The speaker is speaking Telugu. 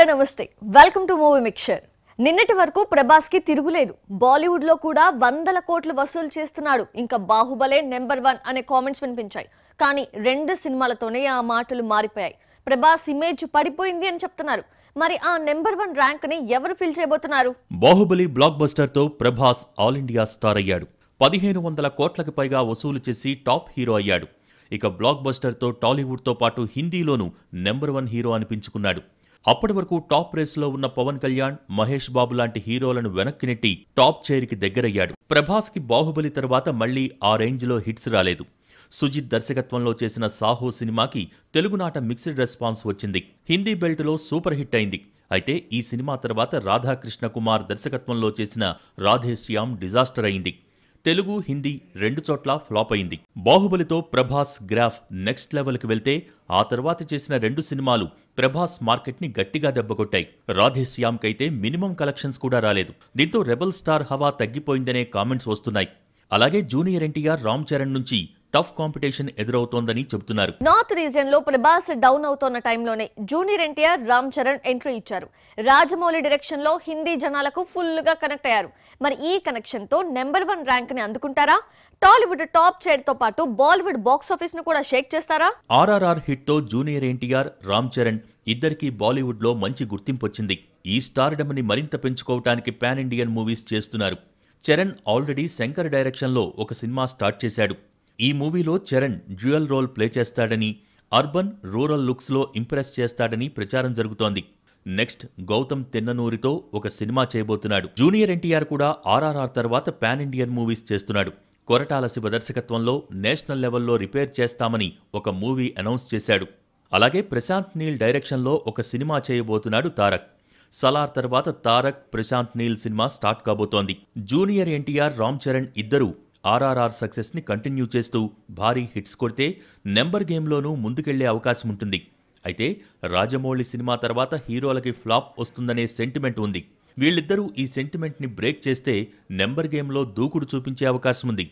హలో నమస్తే వెల్కమ్ టు మూవీ మిక్చర్ నిన్నటి వరకు ప్రభాస్ కి తిరుగులేదు బాలీవుడ్ లో కూడా వందల కోట్లు వసూలు చేస్తున్నాడు ఇంకా బాహుబలే నెంబర్ వన్ అనే కామెంట్స్ వినిపించాయి కానీ రెండు సినిమాలతోనే ఆ మాటలు మారిపోయాయి ప్రభాస్ ఇమేజ్ పడిపోయింది అని చెప్తున్నారు మరి ఆ నెంబర్ వన్ ర్యాంక్ ని ఎవరు ఫిల్ చేయబోతున్నారు బాహుబలి బ్లాక్ బస్టర్ తో ప్రభాస్ ఆల్ ఇండియా స్టార్ అయ్యాడు పదిహేను వందల కోట్లకు పైగా వసూలు చేసి టాప్ హీరో అయ్యాడు ఇక బ్లాక్ బస్టర్ తో టాలీవుడ్ తో పాటు హిందీలోనూ నెంబర్ వన్ హీరో అనిపించుకున్నాడు అప్పటి వరకు టాప్ రేసులో ఉన్న పవన్ కళ్యాణ్ మహేష్ బాబు లాంటి హీరోలను వెనక్కి నెట్టి టాప్ చైర్కి దగ్గరయ్యాడు ప్రభాస్కి బాహుబలి తర్వాత మళ్లీ ఆ రేంజ్లో హిట్స్ రాలేదు సుజిత్ దర్శకత్వంలో చేసిన సాహో సినిమాకి తెలుగునాట మిక్స్డ్ రెస్పాన్స్ వచ్చింది హిందీ బెల్ట్లో సూపర్ హిట్ అయింది అయితే ఈ సినిమా తర్వాత రాధాకృష్ణ కుమార్ దర్శకత్వంలో చేసిన రాధేశ్యామ్ డిజాస్టర్ అయింది తెలుగు హిందీ రెండు చోట్ల ఫ్లాప్ అయింది బాహుబలితో ప్రభాస్ గ్రాఫ్ నెక్స్ట్ లెవెల్కి వెళ్తే ఆ తర్వాత చేసిన రెండు సినిమాలు ప్రభాస్ మార్కెట్ని గట్టిగా దెబ్బకొట్టాయి రాధేశ్యామ్కైతే మినిమం కలెక్షన్స్ కూడా రాలేదు దీంతో రెబల్ స్టార్ హవా తగ్గిపోయిందనే కామెంట్స్ వస్తున్నాయి అలాగే జూనియర్ ఎన్టీఆర్ రామ్ చరణ్ నుంచి టఫ్ కాంపిటీషన్ ఎదురవుతోందని చెబుతున్నారు నార్త్ రీజియన్ లో ప్రభాస్ డౌన్ అవుతున్న టైంలోనే జూనియర్ ఎన్టీఆర్ రామ్ చరణ్ ఎంట్రీ ఇచ్చారు రాజమౌళి డైరెక్షన్ లో హిందీ జనాలకు ఫుల్ గా కనెక్ట్ అయ్యారు మరి ఈ కనెక్షన్ తో నెంబర్ వన్ ర్యాంక్ ని అందుకుంటారా టాలీవుడ్ టాప్ చైర్ తో పాటు బాలీవుడ్ బాక్స్ ఆఫీస్ ను కూడా షేక్ చేస్తారా ఆర్ఆర్ఆర్ హిట్ తో జూనియర్ ఎన్టీఆర్ రామ్ చరణ్ ఇద్దరికీ బాలీవుడ్లో మంచి గుర్తింపు వచ్చింది ఈ ని మరింత పెంచుకోవటానికి పాన్ ఇండియన్ మూవీస్ చేస్తున్నారు చరణ్ ఆల్రెడీ శంకర్ డైరెక్షన్లో ఒక సినిమా స్టార్ట్ చేశాడు ఈ మూవీలో చరణ్ డ్యూయల్ రోల్ ప్లే చేస్తాడని అర్బన్ రూరల్ లుక్స్లో ఇంప్రెస్ చేస్తాడని ప్రచారం జరుగుతోంది నెక్స్ట్ గౌతమ్ తిన్ననూరితో ఒక సినిమా చేయబోతున్నాడు జూనియర్ ఎన్టీఆర్ కూడా ఆర్ఆర్ఆర్ తర్వాత పాన్ ఇండియన్ మూవీస్ చేస్తున్నాడు కొరటాల శివ దర్శకత్వంలో నేషనల్ లెవెల్లో రిపేర్ చేస్తామని ఒక మూవీ అనౌన్స్ చేశాడు అలాగే ప్రశాంత్ నీల్ డైరెక్షన్లో ఒక సినిమా చేయబోతున్నాడు తారక్ సలార్ తర్వాత తారక్ ప్రశాంత్ నీల్ సినిమా స్టార్ట్ కాబోతోంది జూనియర్ ఎన్టీఆర్ రామ్ చరణ్ ఇద్దరూ ఆర్ఆర్ఆర్ సక్సెస్ని కంటిన్యూ చేస్తూ భారీ హిట్స్ కొడితే నెంబర్ గేమ్లోనూ ముందుకెళ్లే అవకాశం ఉంటుంది అయితే రాజమౌళి సినిమా తర్వాత హీరోలకి ఫ్లాప్ వస్తుందనే సెంటిమెంట్ ఉంది వీళ్ళిద్దరూ ఈ సెంటిమెంట్ని బ్రేక్ చేస్తే నెంబర్ గేమ్లో దూకుడు చూపించే అవకాశం ఉంది